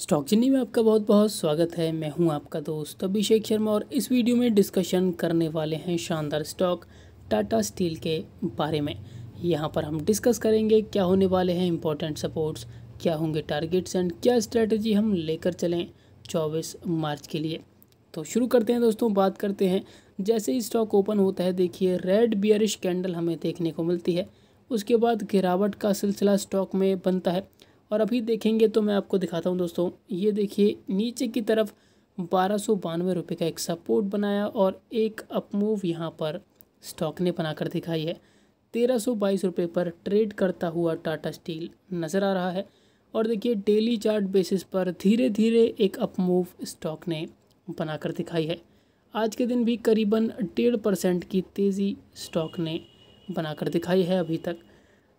stock चिन्नी में आपका बहुत बहुत स्वागत है मैं हूं आपका दोस्त अभिषेक शर्मा और इस वीडियो में डिस्कशन करने वाले हैं शानदार स्टॉक टाटा स्टील के बारे में यहां पर हम डिस्कस करेंगे क्या होने वाले हैं इंपॉर्टेंट सपोर्ट्स क्या होंगे टारगेट्स एंड क्या स्ट्रेटजी हम लेकर चलें चौबीस मार्च के लिए तो शुरू करते हैं दोस्तों बात करते हैं जैसे ही स्टॉक ओपन होता है देखिए रेड बियरिश कैंडल हमें देखने को मिलती है उसके बाद गिरावट का सिलसिला स्टॉक में बनता है और अभी देखेंगे तो मैं आपको दिखाता हूँ दोस्तों ये देखिए नीचे की तरफ बारह सौ बानवे रुपये का एक सपोर्ट बनाया और एक अपमूव यहाँ पर स्टॉक ने बनाकर दिखाई है तेरह सौ बाईस रुपये पर ट्रेड करता हुआ टाटा स्टील नज़र आ रहा है और देखिए डेली चार्ट बेसिस पर धीरे धीरे एक अपमूव स्टॉक ने बनाकर दिखाई है आज के दिन भी करीबन डेढ़ परसेंट की तेज़ी स्टॉक ने बनाकर दिखाई है अभी तक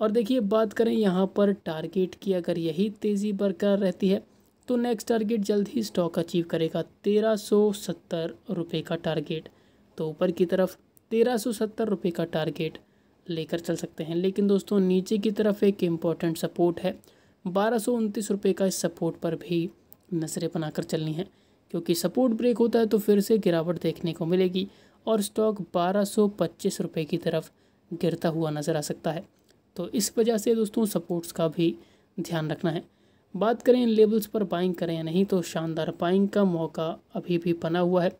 और देखिए बात करें यहाँ पर टारगेट की अगर यही तेज़ी बरकरार रहती है तो नेक्स्ट टारगेट जल्द ही स्टॉक अचीव करेगा तेरह सौ सत्तर रुपये का टारगेट तो ऊपर की तरफ तेरह सौ सत्तर रुपये का टारगेट लेकर चल सकते हैं लेकिन दोस्तों नीचे की तरफ एक इम्पॉर्टेंट सपोर्ट है बारह सौ उनतीस रुपये का इस सपोर्ट पर भी नजरें बनाकर चलनी है क्योंकि सपोर्ट ब्रेक होता है तो फिर से गिरावट देखने को मिलेगी और स्टॉक बारह सौ पच्चीस रुपये की तरफ गिरता हुआ नज़र आ सकता है तो इस वजह से दोस्तों सपोर्ट्स का भी ध्यान रखना है बात करें इन लेवल्स पर बाइंग करें या नहीं तो शानदार बाइंग का मौका अभी भी बना हुआ है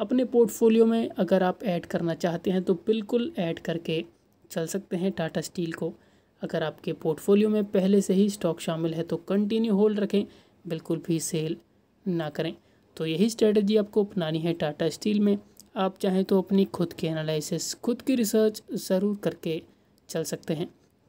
अपने पोर्टफोलियो में अगर आप ऐड करना चाहते हैं तो बिल्कुल ऐड करके चल सकते हैं टाटा स्टील को अगर आपके पोर्टफोलियो में पहले से ही स्टॉक शामिल है तो कंटिन्यू होल्ड रखें बिल्कुल भी सेल ना करें तो यही स्ट्रेटजी आपको अपनानी है टाटा स्टील में आप चाहें तो अपनी खुद की एनालिसिस खुद की रिसर्च ज़रूर करके चल सकते हैं